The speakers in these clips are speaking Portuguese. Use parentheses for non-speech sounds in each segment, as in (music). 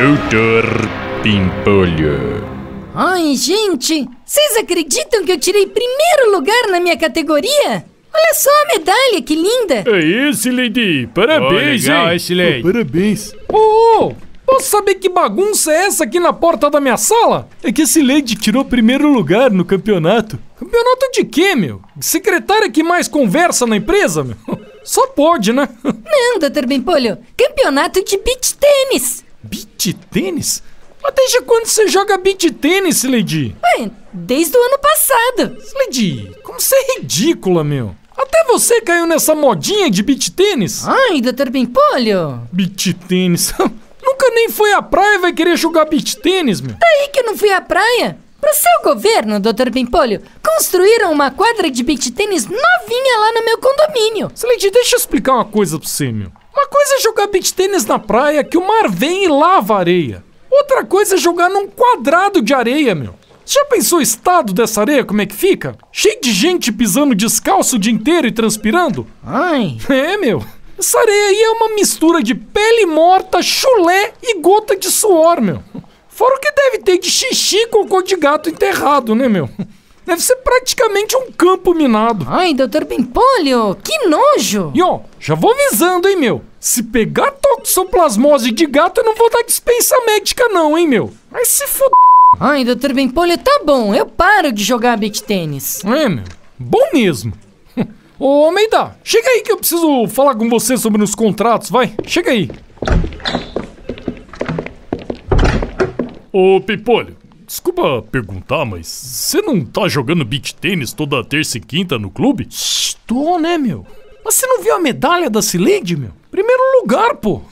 Doutor Pimpolho. Ai, gente, vocês acreditam que eu tirei primeiro lugar na minha categoria? Olha só a medalha, que linda! É isso, Lady! Parabéns, oh, legal, hein? Lady. Oh, parabéns! Ô, oh, posso saber que bagunça é essa aqui na porta da minha sala? É que esse Lady tirou primeiro lugar no campeonato. Campeonato de quê, meu? Secretária que mais conversa na empresa, meu? (laughs) Só pode, né? (laughs) Não, doutor Bimpolho. Campeonato de beach tênis. Beat tênis? Mas desde quando você joga beat tênis, Lady? Ué, desde o ano passado. Lady, como você é ridícula, meu. Até você caiu nessa modinha de beat tênis? Ai, Dr. Pimpolho. Beat tênis? (laughs) Nunca nem foi à praia e vai querer jogar beat tênis, meu. Daí que eu não fui à praia. Pro seu governo, Dr. Pimpolho, construíram uma quadra de beat tênis novinha lá no meu condomínio. Lady, deixa eu explicar uma coisa pra você, meu coisa é jogar beach tênis na praia que o mar vem e lava a areia. Outra coisa é jogar num quadrado de areia, meu. Já pensou o estado dessa areia como é que fica? Cheio de gente pisando descalço o dia inteiro e transpirando? Ai! (laughs) É, meu. Essa areia aí é uma mistura de pele morta, chulé e gota de suor, meu. Fora o que deve ter de xixi com cocô de gato enterrado, né, meu? Deve ser praticamente um campo minado. Ai, doutor Pimpolho, que nojo! E ó, já vou avisando, hein, meu. Se pegar toxoplasmose de gato, eu não vou dar dispensa médica não, hein, meu? Mas se foda. Ai, doutor Benpolio, tá bom. Eu paro de jogar beat tênis. É, meu. Bom mesmo. (laughs) Ô, Almeida, chega aí que eu preciso falar com você sobre os contratos, vai. Chega aí. Ô, Pipolho, desculpa perguntar, mas você não tá jogando beat tênis toda terça e quinta no clube? Estou, né, meu? Mas você não viu a medalha da Cileide, meu? lugar, pô.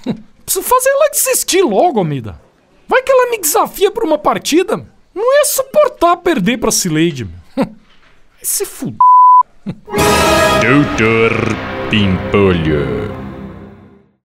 Preciso fazer ela desistir logo, Amida. Vai que ela me desafia pra uma partida. Não ia suportar perder pra Cileide. (laughs) Vai se fuder. Doutor Pimpolho.